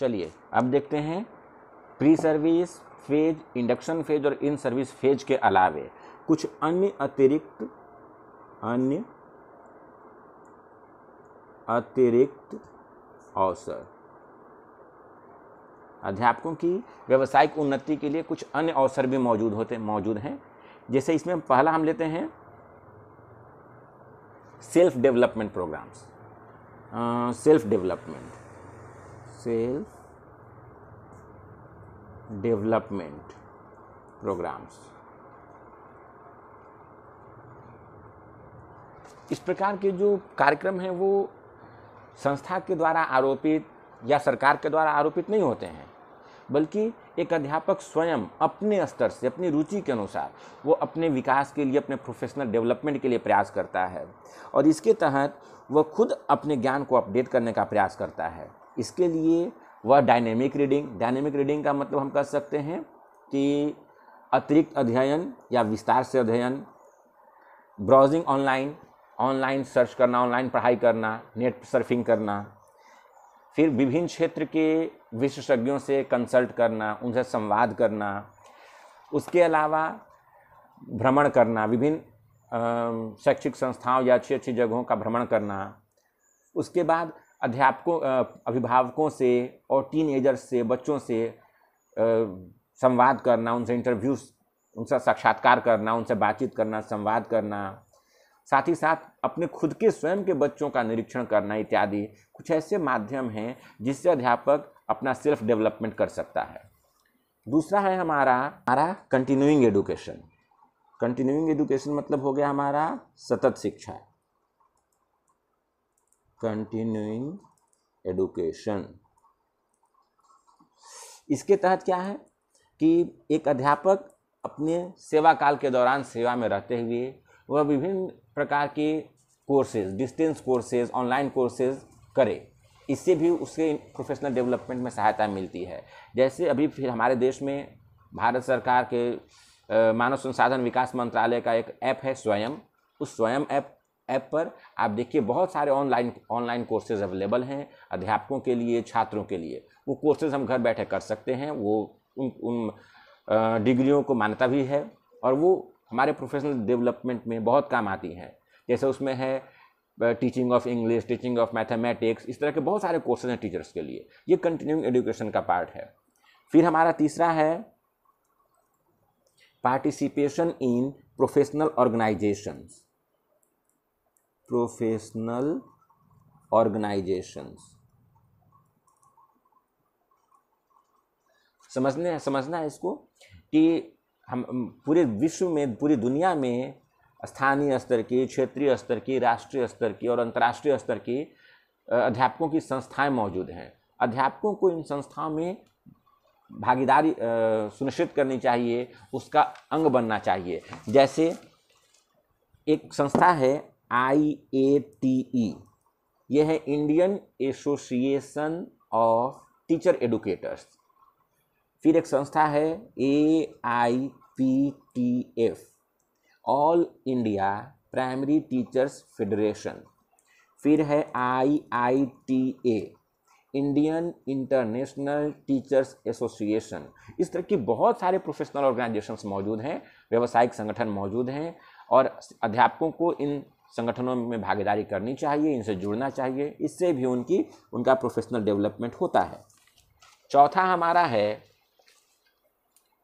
चलिए अब देखते हैं pre service phase induction phase और इन सर्विस फेज के अलावे कुछ अन्य अतिरिक्त अन्य अतिरिक्त अवसर अध्यापकों की व्यावसायिक उन्नति के लिए कुछ अन्य अवसर भी मौजूद होते मौजूद हैं जैसे इसमें पहला हम लेते हैं self development programmes self development self development programmes इस प्रकार के जो कार्यक्रम हैं वो संस्था के द्वारा आरोपित या सरकार के द्वारा आरोपित नहीं होते हैं बल्कि एक अध्यापक स्वयं अपने स्तर से अपनी रुचि के अनुसार वो अपने विकास के लिए अपने प्रोफेशनल डेवलपमेंट के लिए प्रयास करता है और इसके तहत वह खुद अपने ज्ञान को अपडेट करने का प्रयास करता है इसके लिए वह डायनेमिक रीडिंग डायनेमिक रीडिंग का मतलब हम कह सकते हैं कि अतिरिक्त अध्ययन या विस्तार से अध्ययन ब्राउजिंग ऑनलाइन ऑनलाइन सर्च करना ऑनलाइन पढ़ाई करना नेट सर्फिंग करना फिर विभिन्न क्षेत्र के विशेषज्ञों से कंसल्ट करना उनसे संवाद करना उसके अलावा भ्रमण करना विभिन्न शैक्षिक संस्थाओं या अच्छी अच्छी जगहों का भ्रमण करना उसके बाद अध्यापकों अभिभावकों से और टीनएजर्स से बच्चों से संवाद करना उनसे इंटरव्यूज उनसे साक्षात्कार करना उनसे बातचीत करना संवाद करना साथ ही साथ अपने खुद के स्वयं के बच्चों का निरीक्षण करना इत्यादि कुछ ऐसे माध्यम हैं जिससे अध्यापक अपना सेल्फ डेवलपमेंट कर सकता है दूसरा है हमारा हमारा कंटिन्यूइंग एडुकेशन कंटिन्यूइंग एडुकेशन मतलब हो गया हमारा सतत शिक्षा कंटिन्यूइंग एडुकेशन इसके तहत क्या है कि एक अध्यापक अपने सेवा काल के दौरान सेवा में रहते हुए वह विभिन्न प्रकार के courses distance courses online courses करे इससे भी उसके प्रोफेशनल डेवलपमेंट में सहायता मिलती है जैसे अभी फिर हमारे देश में भारत सरकार के मानव संसाधन विकास मंत्रालय का एक ऐप है स्वयं उस स्वयं ऐप ऐप पर आप देखिए बहुत सारे ऑनलाइन ऑनलाइन कोर्सेज अवेलेबल हैं अध्यापकों के लिए छात्रों के लिए वो कोर्सेज हम घर बैठे कर सकते हैं वो उन उन डिग्रियों को मान्यता भी है और वो हमारे प्रोफेशनल डेवलपमेंट में बहुत काम आती है जैसे उसमें है teaching of English teaching of mathematics इस तरह के बहुत सारे कोर्सेज हैं टीचर्स के लिए ये कंटिन्यूइंग एजुकेशन का पार्ट है फिर हमारा तीसरा है participation in professional organisations professional organisations समझने समझना है इसको कि हम पूरे विश्व में पूरी दुनिया में स्थानीय स्तर की क्षेत्रीय स्तर की राष्ट्रीय स्तर की और अंतर्राष्ट्रीय स्तर की अध्यापकों की संस्थाएं मौजूद हैं अध्यापकों को इन संस्थाओं में भागीदारी सुनिश्चित करनी चाहिए उसका अंग बनना चाहिए जैसे एक संस्था है आई ए टी ई यह है Indian association of teacher educators फिर एक संस्था है ए आई PTF all India primary teachers federation फिर है आई I T A Indian international teachers association इस तरह की बहुत सारे प्रोफेशनल ऑर्गेनाइजेशंस मौजूद हैं व्यवसायिक संगठन मौजूद हैं और अध्यापकों को इन संगठनों में भागीदारी करनी चाहिए इनसे जुड़ना चाहिए इससे भी उनकी उनका प्रोफेशनल डेवलपमेंट होता है चौथा हमारा है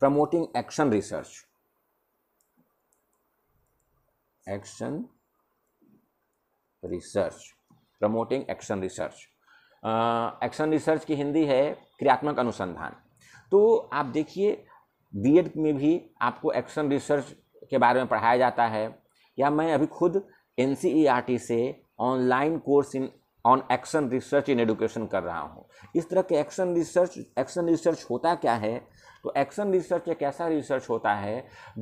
promoting action research action research promoting action research action research की हिंदी है क्रियात्मक अनुसंधान तो आप देखिए बीएड में भी आपको एक्शन रिसर्च के बारे में पढ़ाया जाता है या मैं अभी खुद एन e से online course in on action research in education कर रहा हूँ इस तरह के एक्शन रिसर्च एक्शन रिसर्च होता क्या है तो एक्शन रिसर्च एक ऐसा रिसर्च होता है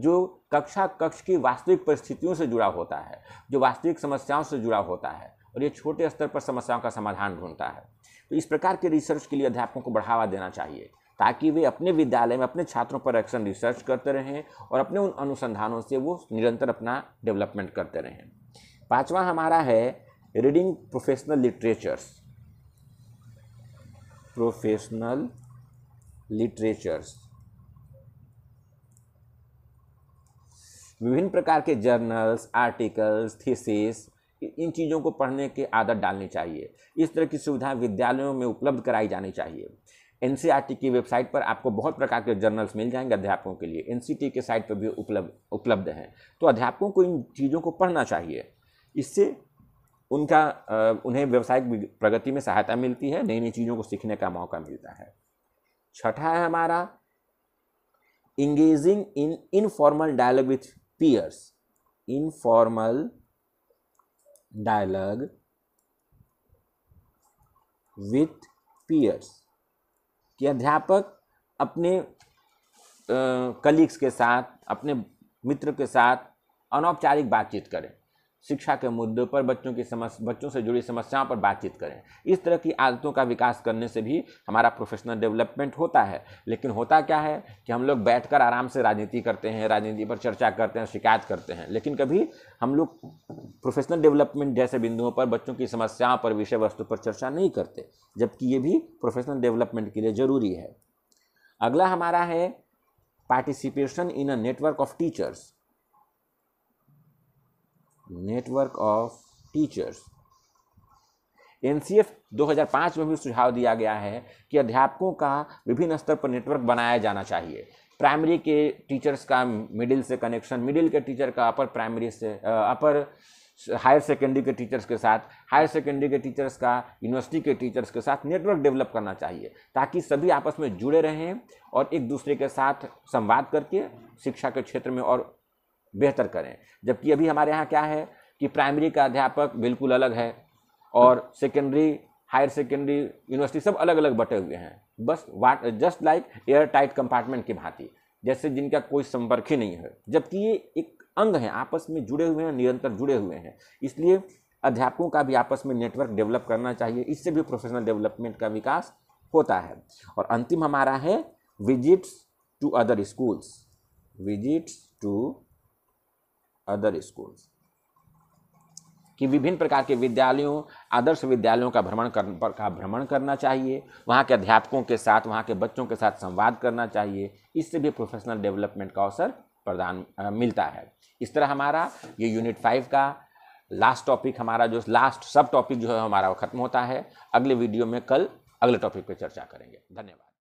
जो कक्षा कक्ष की वास्तविक परिस्थितियों से जुड़ा होता है जो वास्तविक समस्याओं से जुड़ा होता है और ये छोटे स्तर पर समस्याओं का समाधान ढूंढता है तो इस प्रकार के रिसर्च के लिए अध्यापकों को बढ़ावा देना चाहिए ताकि वे अपने विद्यालय में अपने छात्रों पर एक्शन रिसर्च करते रहें और अपने उन अनुसंधानों से वो निरंतर अपना डेवलपमेंट करते रहें पाँचवा हमारा है reading professional literatures professional literatures विभिन्न प्रकार के जर्नल्स आर्टिकल्स थीसिस इन चीज़ों को पढ़ने की आदत डालनी चाहिए इस तरह की सुविधाएं विद्यालयों में उपलब्ध कराई जानी चाहिए एन e की वेबसाइट पर आपको बहुत प्रकार के जर्नल्स मिल जाएंगे अध्यापकों के लिए एन e के साइट पर भी उपलब्ध उपलब्ध हैं तो अध्यापकों को इन चीज़ों को पढ़ना चाहिए इससे उनका उन्हें व्यवसायिक प्रगति में सहायता मिलती है नई नई चीज़ों को सीखने का मौका मिलता है छठा है हमारा engaging in informal dialogue with peers informal dialogue with peers कि अध्यापक अपने कलीग्स के साथ अपने मित्र के साथ अनौपचारिक बातचीत करें शिक्षा के मुद्दों पर बच्चों की समस्या बच्चों से जुड़ी समस्याओं पर बातचीत करें इस तरह की आदतों का विकास करने से भी हमारा प्रोफेशनल डेवलपमेंट होता है लेकिन होता क्या है कि हम लोग बैठकर आराम से राजनीति करते हैं राजनीति पर चर्चा करते हैं शिकायत करते हैं लेकिन कभी हम लोग प्रोफेशनल डेवलपमेंट जैसे बिंदुओं पर बच्चों की समस्याओं पर विषय वस्तु पर चर्चा नहीं करते जबकि ये भी प्रोफेशनल डेवलपमेंट के लिए ज़रूरी है अगला हमारा है participation in a network of teachers network of teachers N 2005 में भी सुझाव दिया गया है कि अध्यापकों का विभिन्न स्तर पर नेटवर्क बनाया जाना चाहिए प्राइमरी के टीचर्स का मिडिल से कनेक्शन मिडिल के टीचर का अपर प्राइमरी से अपर हायर सेकेंडरी के टीचर्स के साथ हायर सेकेंडरी के टीचर्स का यूनिवर्सिटी के टीचर्स के साथ नेटवर्क डेवलप करना चाहिए ताकि सभी आपस में जुड़े रहें और एक दूसरे के साथ संवाद करके शिक्षा के क्षेत्र में और बेहतर करें जबकि अभी हमारे यहाँ क्या है कि प्राइमरी का अध्यापक बिल्कुल अलग है और सेकेंडरी हायर सेकेंडरी यूनिवर्सिटी सब अलग अलग बटे हुए हैं बस वाट just like air tight compartment की भांति जैसे जिनका कोई संपर्क ही नहीं है जबकि ये एक अंग हैं आपस में जुड़े हुए हैं निरंतर जुड़े हुए हैं इसलिए अध्यापकों का भी आपस में नेटवर्क डेवलप करना चाहिए इससे भी प्रोफेशनल डेवलपमेंट का विकास होता है और अंतिम हमारा है visits to other schools visits to other schools कि विभिन्न प्रकार के विद्यालयों आदर्श विद्यालयों का भ्रमण कर का भ्रमण करना चाहिए वहाँ के अध्यापकों के साथ वहाँ के बच्चों के साथ संवाद करना चाहिए इससे भी प्रोफेशनल डेवलपमेंट का अवसर प्रदान आ, मिलता है इस तरह हमारा ये यूनिट फाइव का लास्ट टॉपिक हमारा जो लास्ट सब टॉपिक जो है हमारा खत्म होता है अगले वीडियो में कल अगले टॉपिक पर चर्चा करेंगे धन्यवाद